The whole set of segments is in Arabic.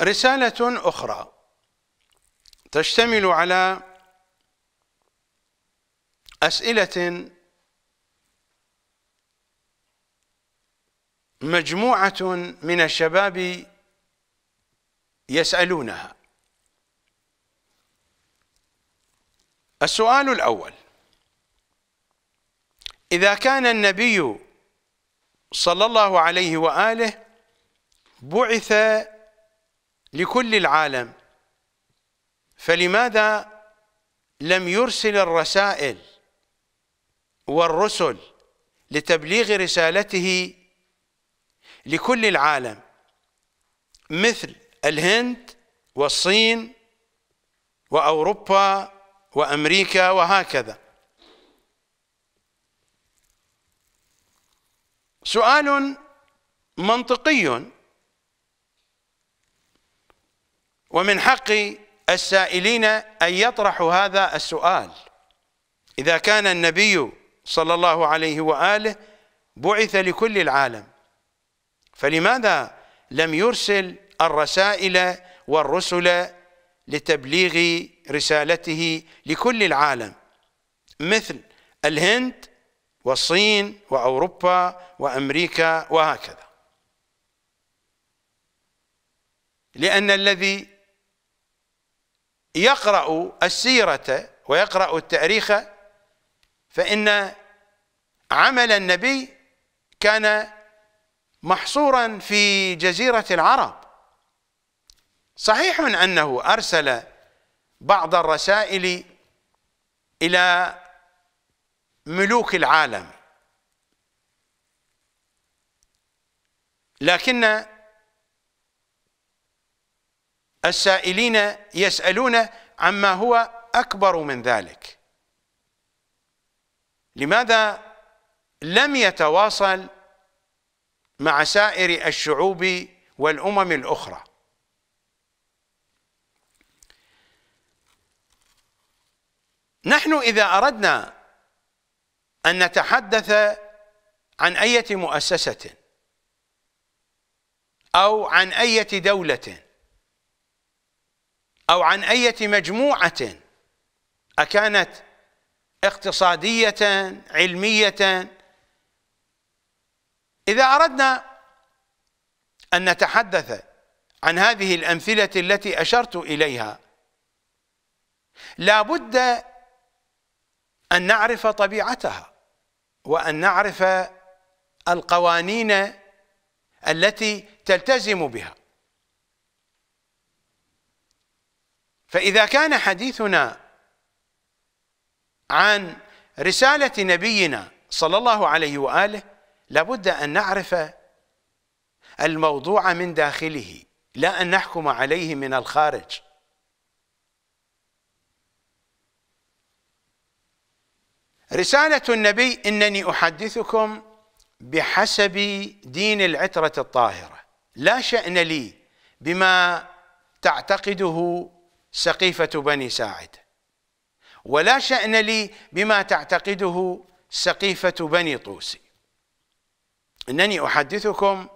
رسالة أخرى تشتمل على أسئلة مجموعة من الشباب يسألونها السؤال الأول إذا كان النبي صلى الله عليه وآله بعث لكل العالم فلماذا لم يرسل الرسائل والرسل لتبليغ رسالته لكل العالم مثل الهند والصين وأوروبا وأمريكا وهكذا سؤال منطقي ومن حق السائلين أن يطرحوا هذا السؤال إذا كان النبي صلى الله عليه وآله بعث لكل العالم فلماذا لم يرسل الرسائل والرسل لتبليغ رسالته لكل العالم مثل الهند والصين وأوروبا وأمريكا وهكذا لأن الذي يقرأ السيرة ويقرأ التاريخ فإن عمل النبي كان محصورا في جزيرة العرب صحيح أنه أرسل بعض الرسائل إلى ملوك العالم لكن السائلين يسألون عما هو أكبر من ذلك لماذا لم يتواصل مع سائر الشعوب والأمم الأخرى نحن إذا أردنا أن نتحدث عن أي مؤسسة أو عن أي دولة أو عن أية مجموعة أكانت اقتصادية علمية إذا أردنا أن نتحدث عن هذه الأمثلة التي أشرت إليها لا بد أن نعرف طبيعتها وأن نعرف القوانين التي تلتزم بها فإذا كان حديثنا عن رسالة نبينا صلى الله عليه وآله لابد أن نعرف الموضوع من داخله لا أن نحكم عليه من الخارج رسالة النبي إنني أحدثكم بحسب دين العترة الطاهرة لا شأن لي بما تعتقده سقيفة بني ساعد ولا شأن لي بما تعتقده سقيفة بني طوسي إنني أحدثكم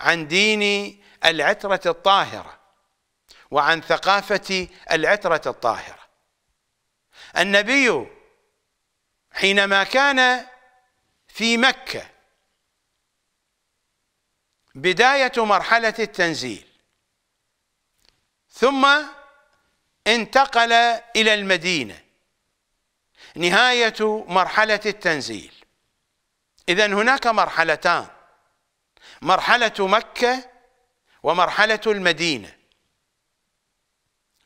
عن ديني العترة الطاهرة وعن ثقافة العترة الطاهرة النبي حينما كان في مكة بداية مرحلة التنزيل ثم انتقل إلى المدينة نهاية مرحلة التنزيل إذا هناك مرحلتان مرحلة مكة ومرحلة المدينة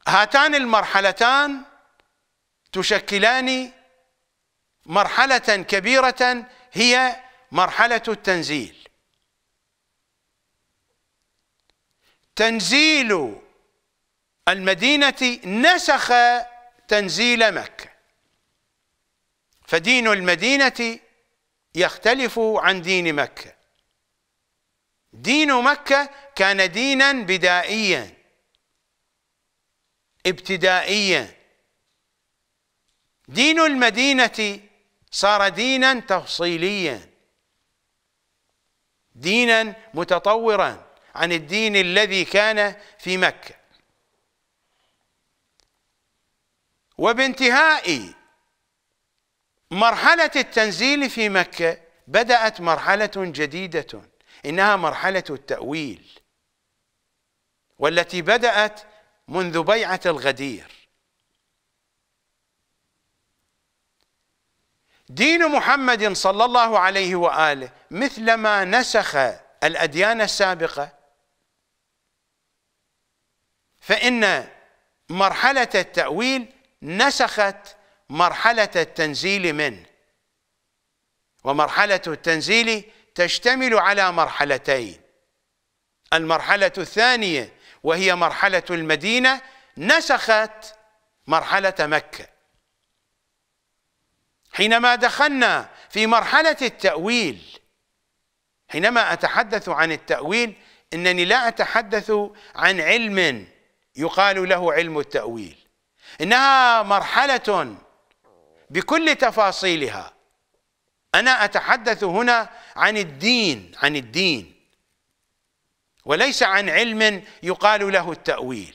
هاتان المرحلتان تشكلان مرحلة كبيرة هي مرحلة التنزيل تنزيل المدينة نسخ تنزيل مكة فدين المدينة يختلف عن دين مكة دين مكة كان دينا بدائيا ابتدائيا دين المدينة صار دينا تفصيليا دينا متطورا عن الدين الذي كان في مكة وبانتهاء مرحلة التنزيل في مكة بدأت مرحلة جديدة إنها مرحلة التأويل والتي بدأت منذ بيعة الغدير دين محمد صلى الله عليه وآله مثلما نسخ الأديان السابقة فإن مرحلة التأويل نسخت مرحلة التنزيل منه ومرحلة التنزيل تشتمل على مرحلتين المرحلة الثانية وهي مرحلة المدينة نسخت مرحلة مكة حينما دخلنا في مرحلة التأويل حينما أتحدث عن التأويل إنني لا أتحدث عن علم يقال له علم التأويل انها مرحله بكل تفاصيلها انا اتحدث هنا عن الدين عن الدين وليس عن علم يقال له التاويل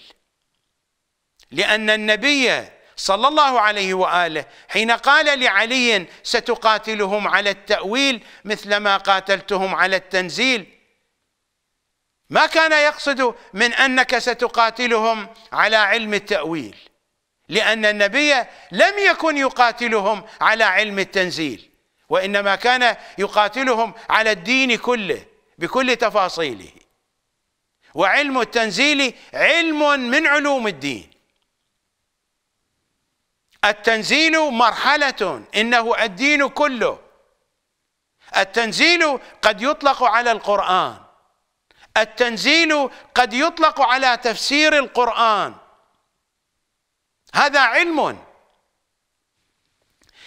لان النبي صلى الله عليه واله حين قال لعلي ستقاتلهم على التاويل مثلما قاتلتهم على التنزيل ما كان يقصد من انك ستقاتلهم على علم التاويل لأن النبي لم يكن يقاتلهم على علم التنزيل وإنما كان يقاتلهم على الدين كله بكل تفاصيله وعلم التنزيل علم من علوم الدين التنزيل مرحلة إنه الدين كله التنزيل قد يطلق على القرآن التنزيل قد يطلق على تفسير القرآن هذا علم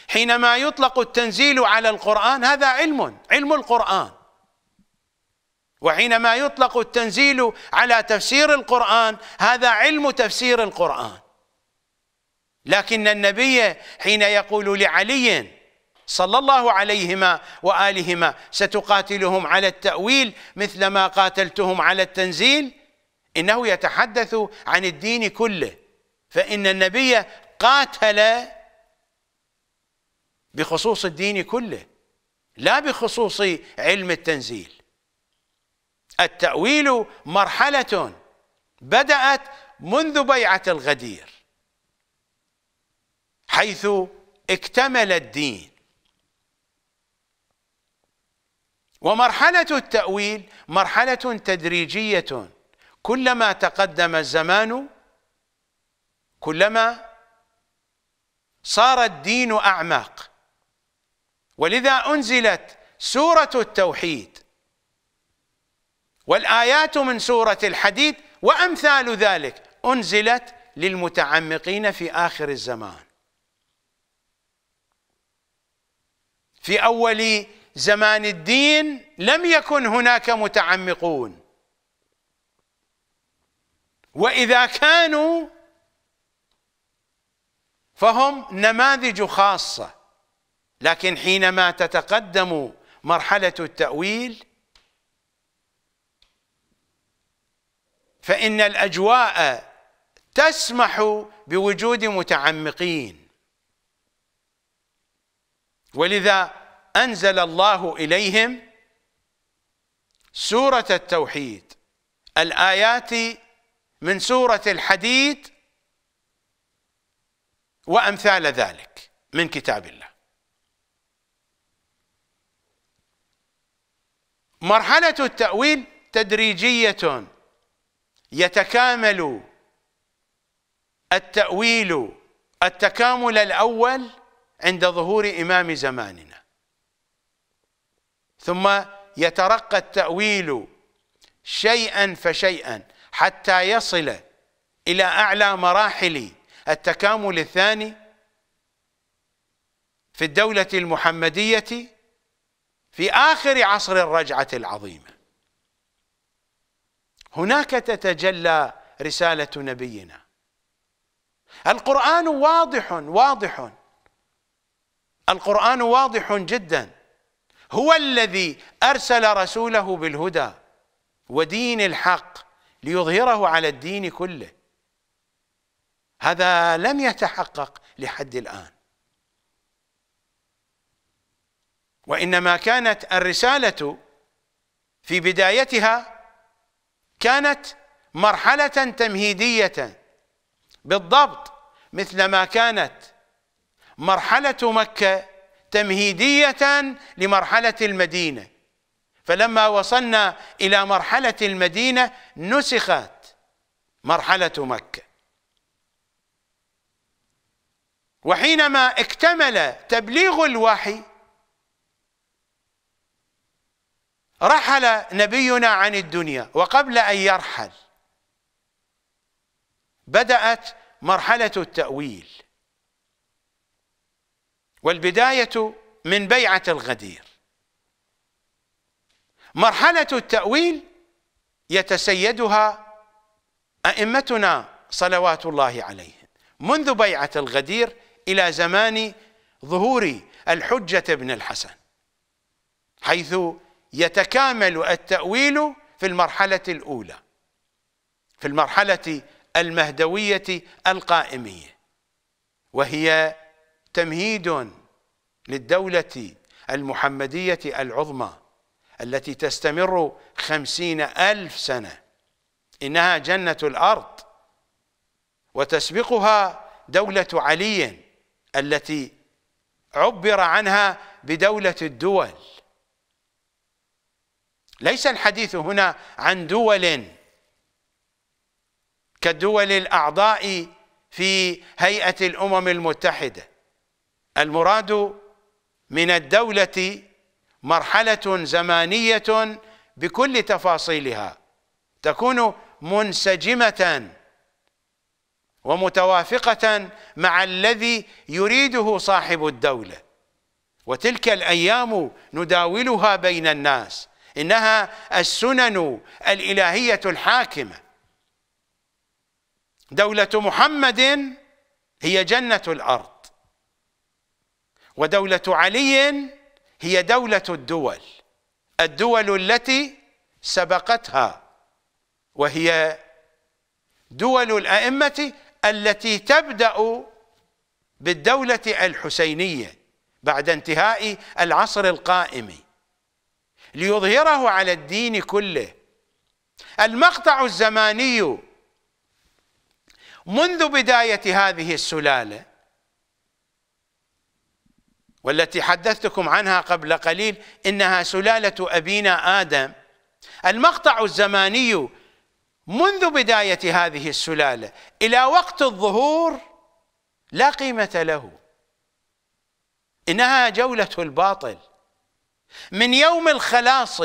حينما يطلق التنزيل على القرآن هذا علم علم القرآن وحينما يطلق التنزيل على تفسير القرآن هذا علم تفسير القرآن لكن النبي حين يقول لعلي صلى الله عليهما وآلهما ستقاتلهم على التأويل مثلما قاتلتهم على التنزيل إنه يتحدث عن الدين كله فإن النبي قاتل بخصوص الدين كله لا بخصوص علم التنزيل التأويل مرحلة بدأت منذ بيعة الغدير حيث اكتمل الدين ومرحلة التأويل مرحلة تدريجية كلما تقدم الزمان كلما صار الدين أعمق ولذا أنزلت سورة التوحيد والآيات من سورة الحديد وأمثال ذلك أنزلت للمتعمقين في آخر الزمان في أول زمان الدين لم يكن هناك متعمقون وإذا كانوا فهم نماذج خاصة لكن حينما تتقدم مرحلة التأويل فإن الأجواء تسمح بوجود متعمقين ولذا أنزل الله إليهم سورة التوحيد الآيات من سورة الحديد وأمثال ذلك من كتاب الله مرحلة التأويل تدريجية يتكامل التأويل التكامل الأول عند ظهور إمام زماننا ثم يترقى التأويل شيئا فشيئا حتى يصل إلى أعلى مراحل التكامل الثاني في الدولة المحمدية في آخر عصر الرجعة العظيمة هناك تتجلى رسالة نبينا القرآن واضح واضح القرآن واضح جدا هو الذي أرسل رسوله بالهدى ودين الحق ليظهره على الدين كله هذا لم يتحقق لحد الآن وإنما كانت الرسالة في بدايتها كانت مرحلة تمهيدية بالضبط مثلما كانت مرحلة مكة تمهيدية لمرحلة المدينة فلما وصلنا إلى مرحلة المدينة نسخت مرحلة مكة وحينما اكتمل تبليغ الوحي رحل نبينا عن الدنيا وقبل أن يرحل بدأت مرحلة التأويل والبداية من بيعة الغدير مرحلة التأويل يتسيدها أئمتنا صلوات الله عليهم منذ بيعة الغدير إلى زمان ظهور الحجة ابن الحسن حيث يتكامل التأويل في المرحلة الأولى في المرحلة المهدوية القائمية وهي تمهيد للدولة المحمدية العظمى التي تستمر خمسين ألف سنة إنها جنة الأرض وتسبقها دولة علي التي عبر عنها بدولة الدول ليس الحديث هنا عن دول كالدول الأعضاء في هيئة الأمم المتحدة المراد من الدولة مرحلة زمانية بكل تفاصيلها تكون منسجمة ومتوافقة مع الذي يريده صاحب الدولة وتلك الأيام نداولها بين الناس إنها السنن الإلهية الحاكمة دولة محمد هي جنة الأرض ودولة علي هي دولة الدول الدول التي سبقتها وهي دول الأئمة التي تبدأ بالدولة الحسينية بعد انتهاء العصر القائم ليظهره على الدين كله المقطع الزماني منذ بداية هذه السلالة والتي حدثتكم عنها قبل قليل إنها سلالة أبينا آدم المقطع الزماني منذ بداية هذه السلالة إلى وقت الظهور لا قيمة له إنها جولة الباطل من يوم الخلاص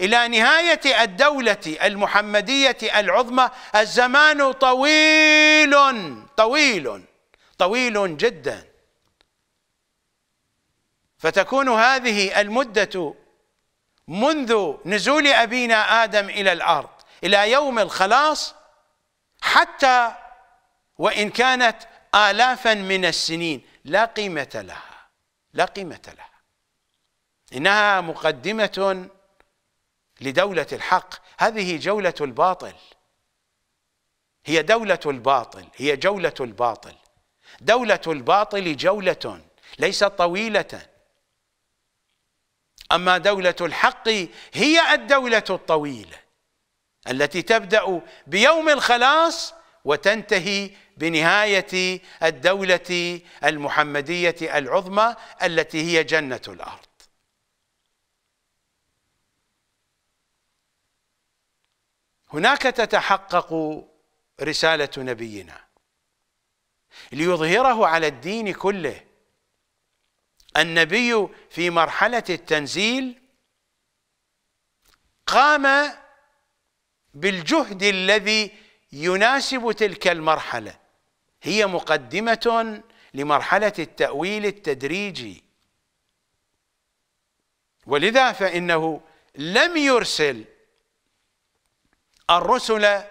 إلى نهاية الدولة المحمدية العظمى الزمان طويل طويل طويل جدا فتكون هذه المدة منذ نزول أبينا آدم إلى الأرض إلى يوم الخلاص حتى وإن كانت آلافا من السنين لا قيمة لها لا قيمة لها إنها مقدمة لدولة الحق هذه جولة الباطل هي دولة الباطل هي جولة الباطل دولة الباطل جولة ليست طويلة أما دولة الحق هي الدولة الطويلة التي تبدا بيوم الخلاص وتنتهي بنهايه الدوله المحمديه العظمى التي هي جنه الارض هناك تتحقق رساله نبينا ليظهره على الدين كله النبي في مرحله التنزيل قام بالجهد الذي يناسب تلك المرحله هي مقدمه لمرحله التاويل التدريجي ولذا فانه لم يرسل الرسل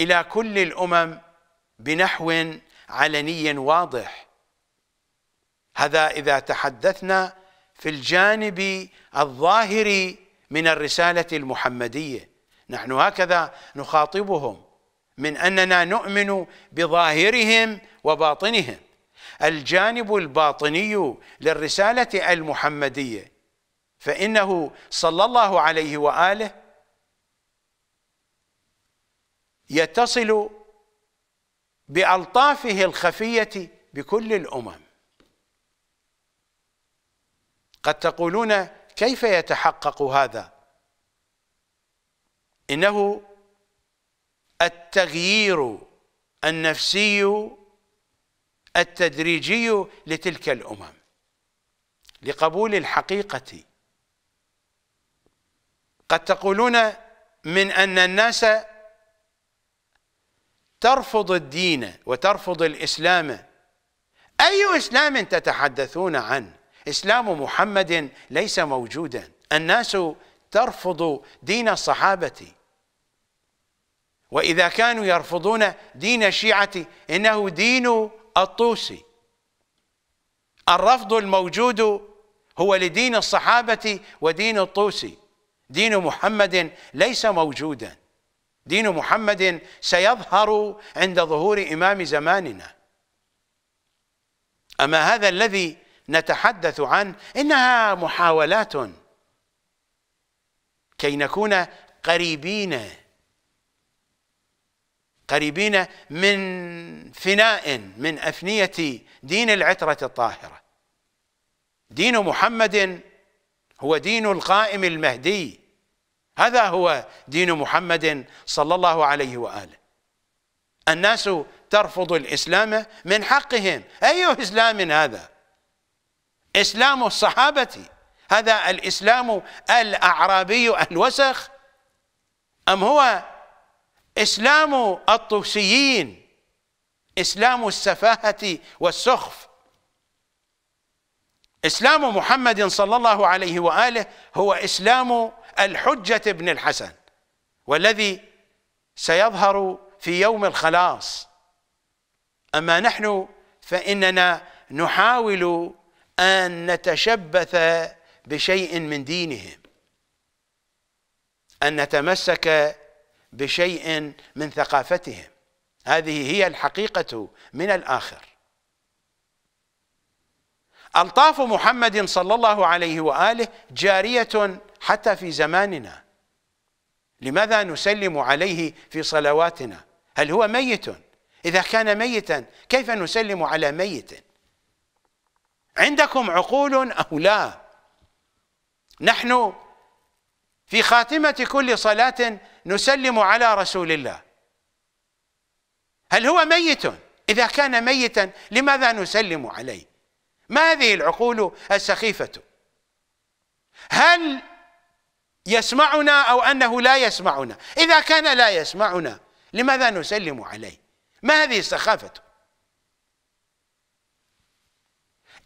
الى كل الامم بنحو علني واضح هذا اذا تحدثنا في الجانب الظاهري من الرساله المحمديه نحن هكذا نخاطبهم من اننا نؤمن بظاهرهم وباطنهم الجانب الباطني للرساله المحمديه فانه صلى الله عليه واله يتصل بالطافه الخفيه بكل الامم قد تقولون كيف يتحقق هذا إنه التغيير النفسي التدريجي لتلك الأمم لقبول الحقيقة قد تقولون من أن الناس ترفض الدين وترفض الإسلام أي إسلام تتحدثون عنه إسلام محمد ليس موجودا الناس ترفض دين الصحابة واذا كانوا يرفضون دين الشيعه انه دين الطوسي الرفض الموجود هو لدين الصحابه ودين الطوسي دين محمد ليس موجودا دين محمد سيظهر عند ظهور امام زماننا اما هذا الذي نتحدث عنه انها محاولات كي نكون قريبين قريبين من فناء من أفنية دين العترة الطاهرة دين محمد هو دين القائم المهدي هذا هو دين محمد صلى الله عليه وآله الناس ترفض الإسلام من حقهم أي إسلام هذا إسلام الصحابة هذا الإسلام الأعرابي الوسخ أم هو اسلام الطوسيين اسلام السفاهه والسخف اسلام محمد صلى الله عليه واله هو اسلام الحجه بن الحسن والذي سيظهر في يوم الخلاص اما نحن فاننا نحاول ان نتشبث بشيء من دينهم ان نتمسك بشيء من ثقافتهم هذه هي الحقيقة من الآخر ألطاف محمد صلى الله عليه وآله جارية حتى في زماننا لماذا نسلم عليه في صلواتنا هل هو ميت إذا كان ميتا كيف نسلم على ميت عندكم عقول أو لا نحن في خاتمة كل صلاة نسلم على رسول الله هل هو ميت؟ إذا كان ميتا لماذا نسلم عليه؟ ما هذه العقول السخيفة؟ هل يسمعنا أو أنه لا يسمعنا؟ إذا كان لا يسمعنا لماذا نسلم عليه؟ ما هذه السخافة؟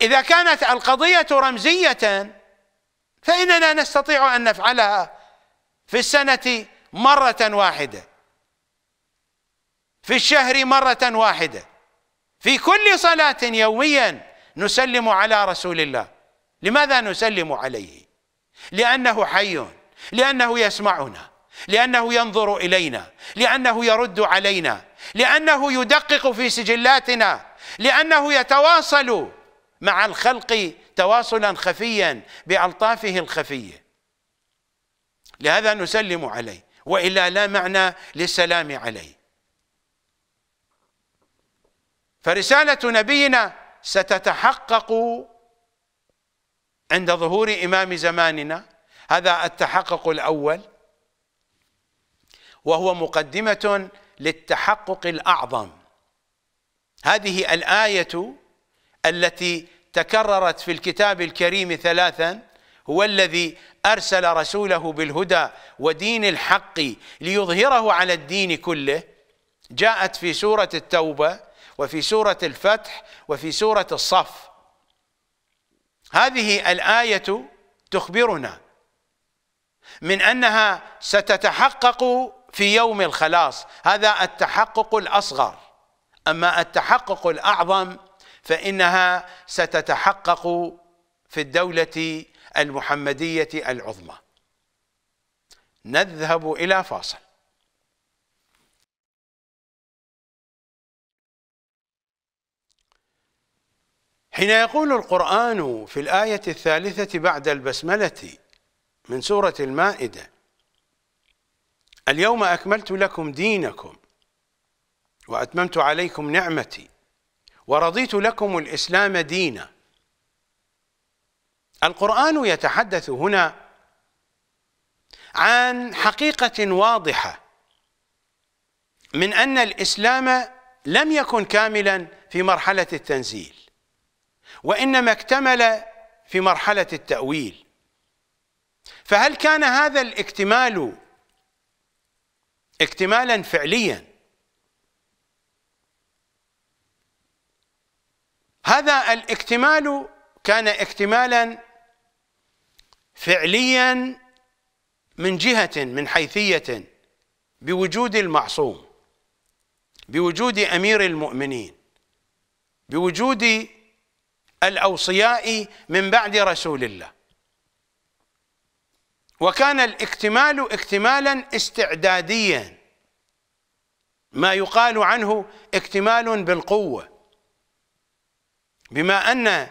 إذا كانت القضية رمزية فإننا نستطيع أن نفعلها في السنة مرة واحدة في الشهر مرة واحدة في كل صلاة يوميا نسلم على رسول الله لماذا نسلم عليه لأنه حي لأنه يسمعنا لأنه ينظر إلينا لأنه يرد علينا لأنه يدقق في سجلاتنا لأنه يتواصل مع الخلق تواصلا خفيا بألطافه الخفية لهذا نسلم عليه وإلا لا معنى للسلام عليه فرسالة نبينا ستتحقق عند ظهور إمام زماننا هذا التحقق الأول وهو مقدمة للتحقق الأعظم هذه الآية التي تكررت في الكتاب الكريم ثلاثا هو الذي أرسل رسوله بالهدى ودين الحق ليظهره على الدين كله جاءت في سورة التوبة وفي سورة الفتح وفي سورة الصف هذه الآية تخبرنا من أنها ستتحقق في يوم الخلاص هذا التحقق الأصغر أما التحقق الأعظم فإنها ستتحقق في الدولة المحمدية العظمى نذهب إلى فاصل حين يقول القرآن في الآية الثالثة بعد البسملة من سورة المائدة اليوم أكملت لكم دينكم وأتممت عليكم نعمتي ورضيت لكم الإسلام دينا القرآن يتحدث هنا عن حقيقة واضحة من أن الإسلام لم يكن كاملا في مرحلة التنزيل وإنما اكتمل في مرحلة التأويل فهل كان هذا الاكتمال اكتمالا فعليا هذا الاكتمال كان اكتمالا فعليا من جهة من حيثية بوجود المعصوم بوجود أمير المؤمنين بوجود الأوصياء من بعد رسول الله وكان الاكتمال اكتمالا استعداديا ما يقال عنه اكتمال بالقوه بما أن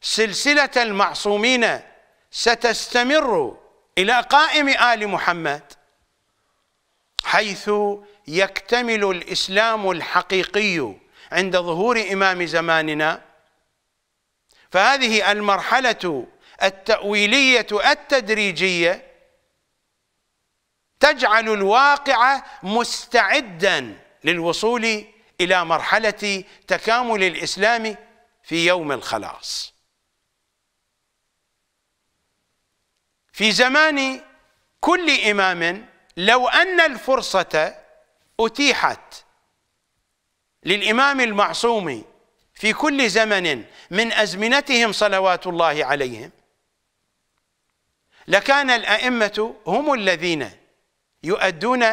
سلسلة المعصومين ستستمر إلى قائم آل محمد حيث يكتمل الإسلام الحقيقي عند ظهور إمام زماننا فهذه المرحلة التأويلية التدريجية تجعل الواقع مستعدا للوصول إلى مرحلة تكامل الإسلام في يوم الخلاص في زمان كل إمام لو أن الفرصة أتيحت للإمام المعصوم في كل زمن من أزمنتهم صلوات الله عليهم لكان الأئمة هم الذين يؤدون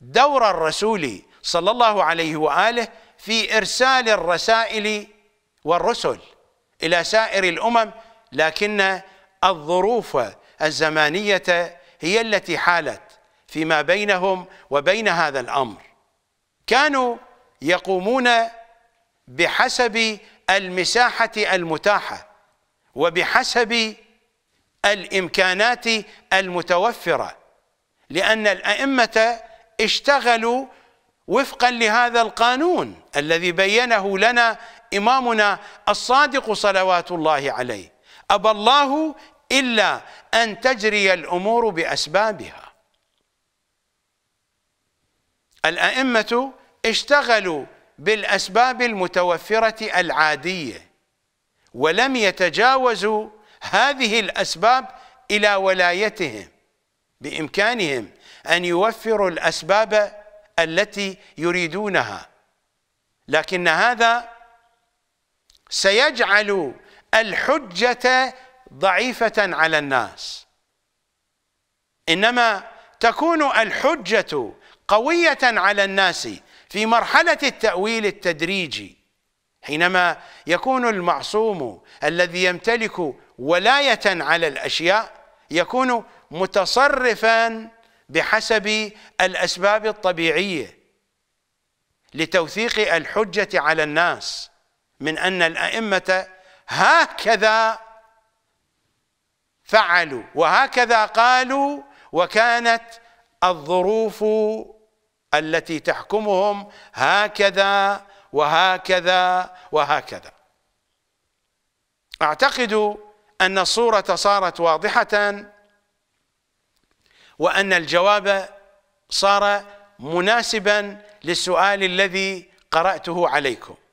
دور الرسول صلى الله عليه واله في ارسال الرسائل والرسل الى سائر الامم لكن الظروف الزمانيه هي التي حالت فيما بينهم وبين هذا الامر كانوا يقومون بحسب المساحه المتاحه وبحسب الامكانات المتوفره لان الائمه اشتغلوا وفقا لهذا القانون الذي بينه لنا إمامنا الصادق صلوات الله عليه أبى الله إلا أن تجري الأمور بأسبابها الأئمة اشتغلوا بالأسباب المتوفرة العادية ولم يتجاوزوا هذه الأسباب إلى ولايتهم بإمكانهم أن يوفروا الأسباب التي يريدونها لكن هذا سيجعل الحجة ضعيفة على الناس إنما تكون الحجة قوية على الناس في مرحلة التأويل التدريجي حينما يكون المعصوم الذي يمتلك ولاية على الأشياء يكون متصرفاً بحسب الأسباب الطبيعية لتوثيق الحجة على الناس من أن الأئمة هكذا فعلوا وهكذا قالوا وكانت الظروف التي تحكمهم هكذا وهكذا وهكذا اعتقد ان الصوره صارت واضحه وأن الجواب صار مناسبا للسؤال الذي قرأته عليكم